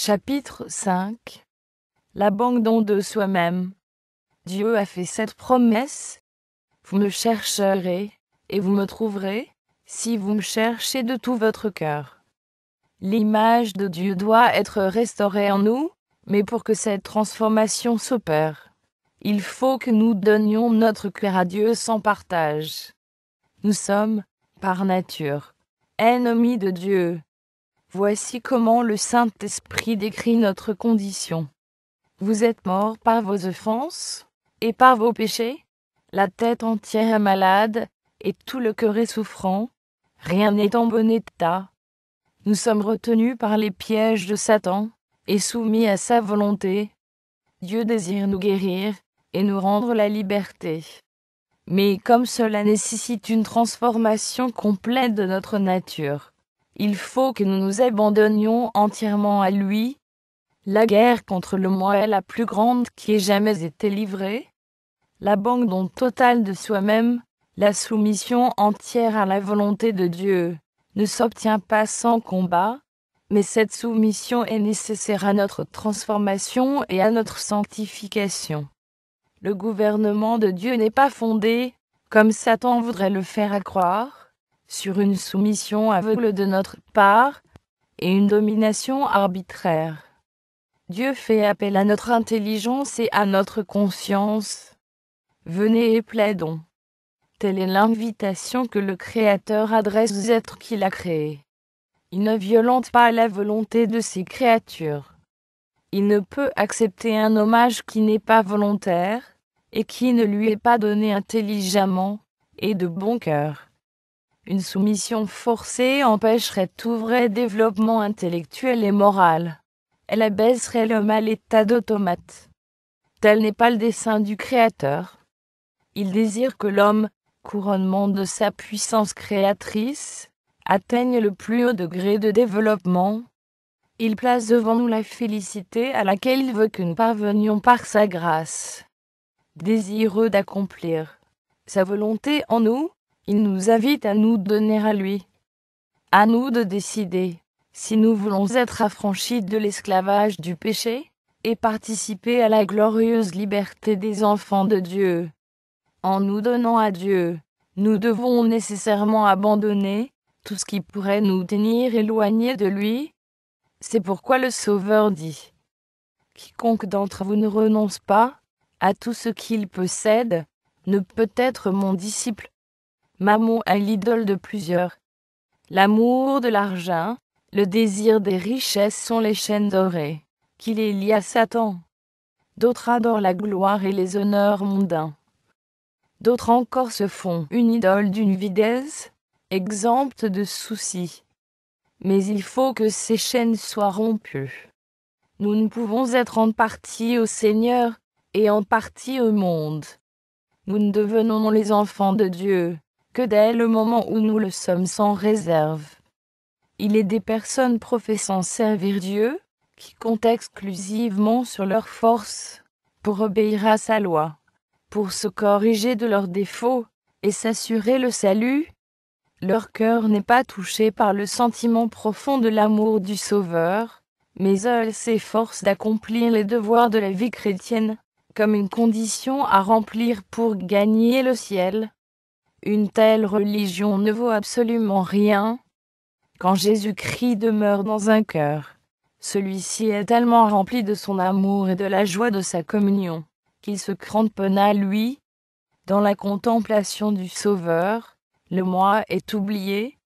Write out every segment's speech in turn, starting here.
Chapitre 5 L'abandon de soi-même. Dieu a fait cette promesse. Vous me chercherez, et vous me trouverez, si vous me cherchez de tout votre cœur. L'image de Dieu doit être restaurée en nous, mais pour que cette transformation s'opère, il faut que nous donnions notre cœur à Dieu sans partage. Nous sommes, par nature, ennemis de Dieu. Voici comment le Saint-Esprit décrit notre condition. Vous êtes morts par vos offenses et par vos péchés, la tête entière est malade et tout le cœur est souffrant, rien n'est en bon état. Nous sommes retenus par les pièges de Satan et soumis à sa volonté. Dieu désire nous guérir et nous rendre la liberté. Mais comme cela nécessite une transformation complète de notre nature, il faut que nous nous abandonnions entièrement à lui. La guerre contre le moi est la plus grande qui ait jamais été livrée. L'abandon total de soi-même, la soumission entière à la volonté de Dieu, ne s'obtient pas sans combat, mais cette soumission est nécessaire à notre transformation et à notre sanctification. Le gouvernement de Dieu n'est pas fondé, comme Satan voudrait le faire à croire, sur une soumission aveugle de notre part, et une domination arbitraire. Dieu fait appel à notre intelligence et à notre conscience. Venez et plaidons. Telle est l'invitation que le Créateur adresse aux êtres qu'il a créés. Il ne violente pas la volonté de ses créatures. Il ne peut accepter un hommage qui n'est pas volontaire, et qui ne lui est pas donné intelligemment, et de bon cœur. Une soumission forcée empêcherait tout vrai développement intellectuel et moral. Elle abaisserait l'homme à l'état d'automate. Tel n'est pas le dessein du Créateur. Il désire que l'homme, couronnement de sa puissance créatrice, atteigne le plus haut degré de développement. Il place devant nous la félicité à laquelle il veut que nous parvenions par sa grâce. Désireux d'accomplir sa volonté en nous, il nous invite à nous donner à lui. À nous de décider si nous voulons être affranchis de l'esclavage du péché et participer à la glorieuse liberté des enfants de Dieu. En nous donnant à Dieu, nous devons nécessairement abandonner tout ce qui pourrait nous tenir éloignés de lui. C'est pourquoi le Sauveur dit Quiconque d'entre vous ne renonce pas à tout ce qu'il possède ne peut être mon disciple. Mammon est l'idole de plusieurs. L'amour de l'argent, le désir des richesses sont les chaînes dorées, qui les lient à Satan. D'autres adorent la gloire et les honneurs mondains. D'autres encore se font une idole d'une videsse, exempte de soucis. Mais il faut que ces chaînes soient rompues. Nous ne pouvons être en partie au Seigneur, et en partie au monde. Nous ne devenons les enfants de Dieu dès le moment où nous le sommes sans réserve. Il est des personnes professant servir Dieu, qui comptent exclusivement sur leur force, pour obéir à sa loi, pour se corriger de leurs défauts, et s'assurer le salut. Leur cœur n'est pas touché par le sentiment profond de l'amour du Sauveur, mais elles s'efforcent d'accomplir les devoirs de la vie chrétienne, comme une condition à remplir pour gagner le ciel, une telle religion ne vaut absolument rien. Quand Jésus-Christ demeure dans un cœur, celui-ci est tellement rempli de son amour et de la joie de sa communion, qu'il se cramponne à lui. Dans la contemplation du Sauveur, le moi est oublié.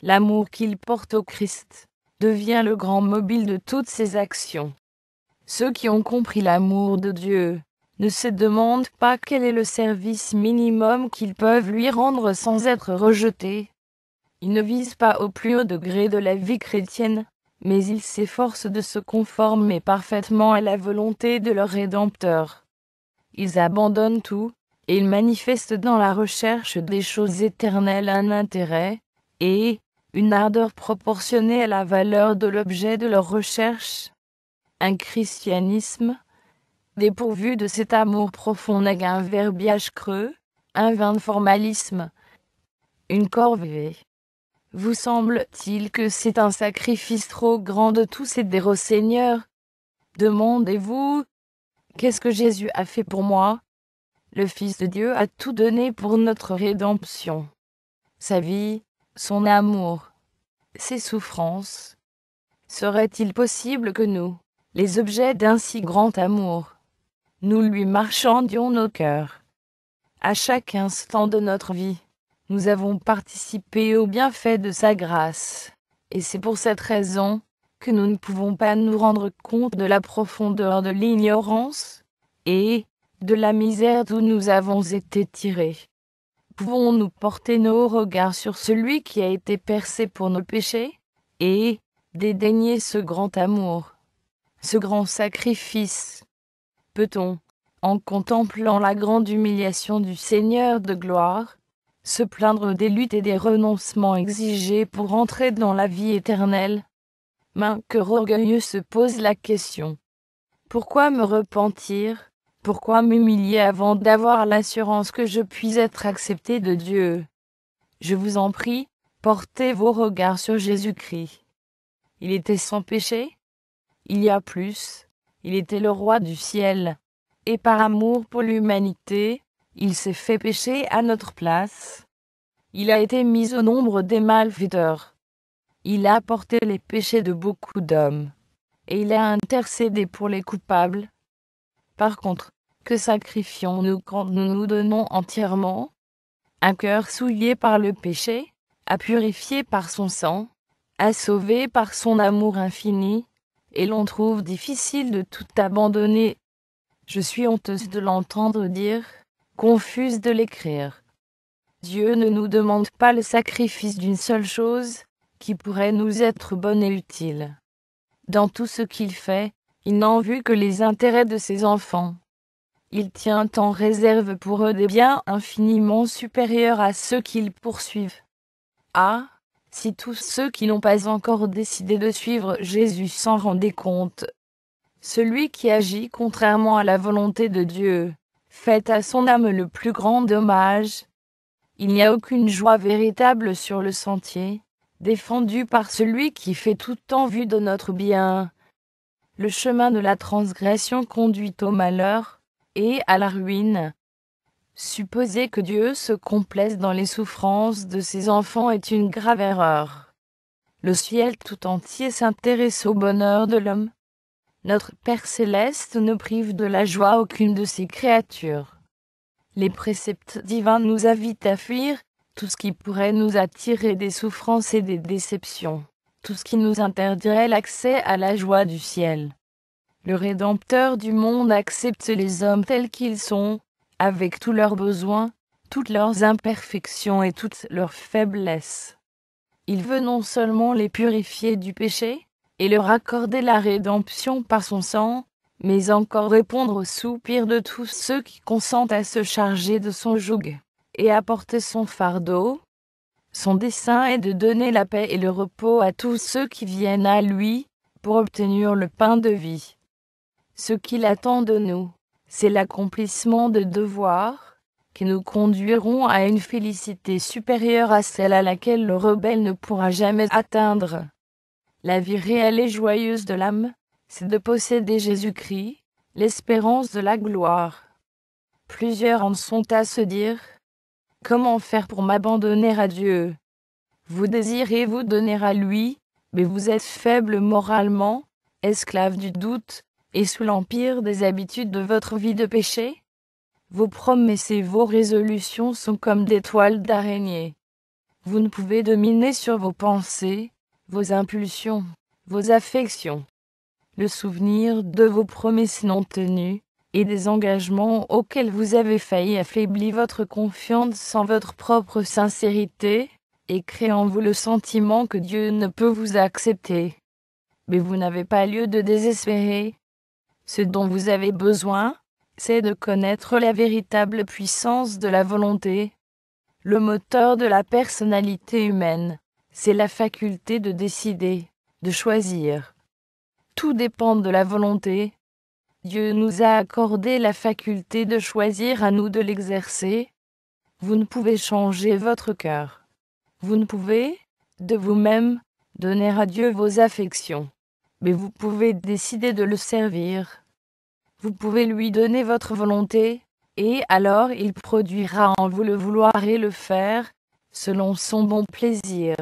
L'amour qu'il porte au Christ devient le grand mobile de toutes ses actions. Ceux qui ont compris l'amour de Dieu ne se demandent pas quel est le service minimum qu'ils peuvent lui rendre sans être rejetés. Ils ne visent pas au plus haut degré de la vie chrétienne, mais ils s'efforcent de se conformer parfaitement à la volonté de leur Rédempteur. Ils abandonnent tout, et ils manifestent dans la recherche des choses éternelles un intérêt, et une ardeur proportionnée à la valeur de l'objet de leur recherche. Un christianisme, Dépourvu de cet amour profond n'a qu'un verbiage creux, un vain formalisme, une corvée. Vous semble-t-il que c'est un sacrifice trop grand de tous ces au Seigneur Demandez-vous, qu'est-ce que Jésus a fait pour moi Le Fils de Dieu a tout donné pour notre rédemption. Sa vie, son amour, ses souffrances. Serait-il possible que nous, les objets d'un si grand amour, nous lui marchandions nos cœurs. À chaque instant de notre vie, nous avons participé au bienfait de sa grâce, et c'est pour cette raison que nous ne pouvons pas nous rendre compte de la profondeur de l'ignorance et de la misère d'où nous avons été tirés. Pouvons-nous porter nos regards sur celui qui a été percé pour nos péchés et dédaigner ce grand amour, ce grand sacrifice peut-on, en contemplant la grande humiliation du Seigneur de gloire, se plaindre des luttes et des renoncements exigés pour entrer dans la vie éternelle que orgueilleux se pose la question. Pourquoi me repentir Pourquoi m'humilier avant d'avoir l'assurance que je puis être accepté de Dieu Je vous en prie, portez vos regards sur Jésus-Christ. Il était sans péché Il y a plus, il était le roi du ciel. Et par amour pour l'humanité, il s'est fait pécher à notre place. Il a été mis au nombre des malfaiteurs. Il a porté les péchés de beaucoup d'hommes. Et il a intercédé pour les coupables. Par contre, que sacrifions-nous quand nous nous donnons entièrement Un cœur souillé par le péché, à purifier par son sang, à sauver par son amour infini et l'on trouve difficile de tout abandonner. Je suis honteuse de l'entendre dire, confuse de l'écrire. Dieu ne nous demande pas le sacrifice d'une seule chose, qui pourrait nous être bonne et utile. Dans tout ce qu'il fait, il n'en vue que les intérêts de ses enfants. Il tient en réserve pour eux des biens infiniment supérieurs à ceux qu'ils poursuivent. Ah, si tous ceux qui n'ont pas encore décidé de suivre Jésus s'en rendaient compte. Celui qui agit contrairement à la volonté de Dieu, fait à son âme le plus grand dommage. Il n'y a aucune joie véritable sur le sentier, défendu par celui qui fait tout en vue de notre bien. Le chemin de la transgression conduit au malheur et à la ruine. Supposer que Dieu se complaise dans les souffrances de ses enfants est une grave erreur. Le ciel tout entier s'intéresse au bonheur de l'homme. Notre Père céleste ne prive de la joie aucune de ses créatures. Les préceptes divins nous invitent à fuir tout ce qui pourrait nous attirer des souffrances et des déceptions, tout ce qui nous interdirait l'accès à la joie du ciel. Le Rédempteur du monde accepte les hommes tels qu'ils sont, avec tous leurs besoins, toutes leurs imperfections et toutes leurs faiblesses. Il veut non seulement les purifier du péché, et leur accorder la rédemption par son sang, mais encore répondre aux soupirs de tous ceux qui consentent à se charger de son joug, et à porter son fardeau. Son dessein est de donner la paix et le repos à tous ceux qui viennent à lui, pour obtenir le pain de vie. Ce qu'il attend de nous, c'est l'accomplissement de devoirs qui nous conduiront à une félicité supérieure à celle à laquelle le rebelle ne pourra jamais atteindre. La vie réelle et joyeuse de l'âme, c'est de posséder Jésus-Christ, l'espérance de la gloire. Plusieurs en sont à se dire Comment faire pour m'abandonner à Dieu Vous désirez vous donner à lui, mais vous êtes faible moralement, esclave du doute, et sous l'empire des habitudes de votre vie de péché Vos promesses et vos résolutions sont comme des toiles d'araignée. Vous ne pouvez dominer sur vos pensées, vos impulsions, vos affections. Le souvenir de vos promesses non tenues et des engagements auxquels vous avez failli affaiblit votre confiance sans votre propre sincérité et crée en vous le sentiment que Dieu ne peut vous accepter. Mais vous n'avez pas lieu de désespérer, ce dont vous avez besoin, c'est de connaître la véritable puissance de la volonté. Le moteur de la personnalité humaine, c'est la faculté de décider, de choisir. Tout dépend de la volonté. Dieu nous a accordé la faculté de choisir à nous de l'exercer. Vous ne pouvez changer votre cœur. Vous ne pouvez, de vous-même, donner à Dieu vos affections. Mais vous pouvez décider de le servir. Vous pouvez lui donner votre volonté, et alors il produira en vous le vouloir et le faire, selon son bon plaisir.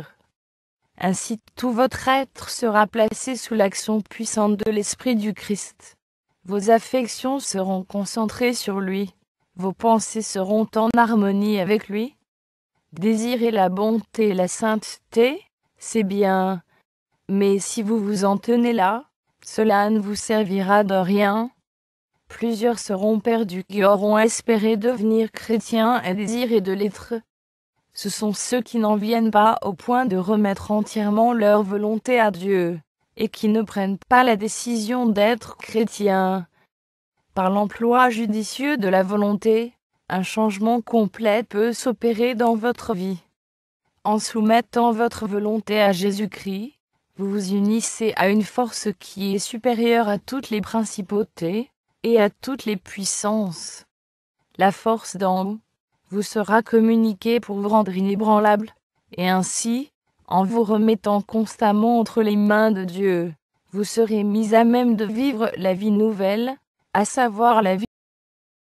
Ainsi tout votre être sera placé sous l'action puissante de l'Esprit du Christ. Vos affections seront concentrées sur lui, vos pensées seront en harmonie avec lui. Désirez la bonté et la sainteté, c'est bien, mais si vous vous en tenez là, cela ne vous servira de rien, Plusieurs seront perdus qui auront espéré devenir chrétiens et désiré de l'être. Ce sont ceux qui n'en viennent pas au point de remettre entièrement leur volonté à Dieu, et qui ne prennent pas la décision d'être chrétiens. Par l'emploi judicieux de la volonté, un changement complet peut s'opérer dans votre vie. En soumettant votre volonté à Jésus-Christ, vous vous unissez à une force qui est supérieure à toutes les principautés, et à toutes les puissances. La force d'en haut vous sera communiquée pour vous rendre inébranlable, et ainsi, en vous remettant constamment entre les mains de Dieu, vous serez mis à même de vivre la vie nouvelle, à savoir la vie